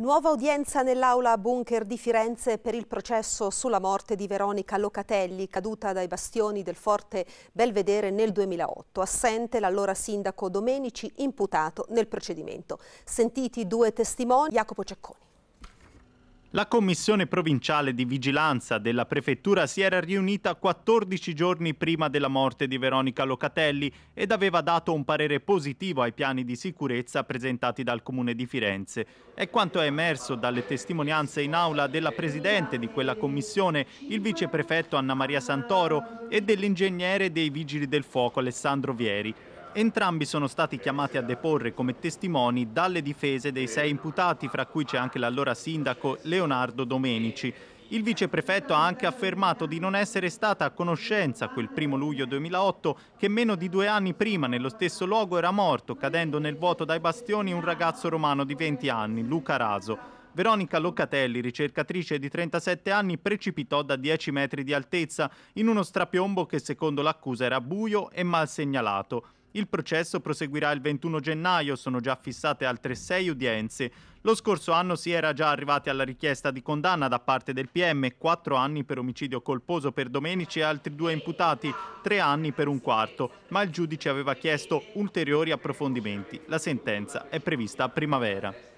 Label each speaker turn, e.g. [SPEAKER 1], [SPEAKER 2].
[SPEAKER 1] Nuova udienza nell'aula bunker di Firenze per il processo sulla morte di Veronica Locatelli, caduta dai bastioni del forte Belvedere nel 2008. Assente l'allora sindaco Domenici, imputato nel procedimento. Sentiti due testimoni, Jacopo Cecconi.
[SPEAKER 2] La Commissione provinciale di vigilanza della Prefettura si era riunita 14 giorni prima della morte di Veronica Locatelli ed aveva dato un parere positivo ai piani di sicurezza presentati dal Comune di Firenze. È quanto è emerso dalle testimonianze in aula della Presidente di quella Commissione, il Viceprefetto Anna Maria Santoro e dell'ingegnere dei Vigili del Fuoco Alessandro Vieri. Entrambi sono stati chiamati a deporre come testimoni dalle difese dei sei imputati, fra cui c'è anche l'allora sindaco Leonardo Domenici. Il viceprefetto ha anche affermato di non essere stata a conoscenza quel primo luglio 2008 che meno di due anni prima nello stesso luogo era morto, cadendo nel vuoto dai bastioni, un ragazzo romano di 20 anni, Luca Raso. Veronica Locatelli, ricercatrice di 37 anni, precipitò da 10 metri di altezza in uno strapiombo che secondo l'accusa era buio e mal segnalato. Il processo proseguirà il 21 gennaio, sono già fissate altre sei udienze. Lo scorso anno si era già arrivati alla richiesta di condanna da parte del PM, quattro anni per omicidio colposo per Domenici e altri due imputati, tre anni per un quarto, ma il giudice aveva chiesto ulteriori approfondimenti. La sentenza è prevista a primavera.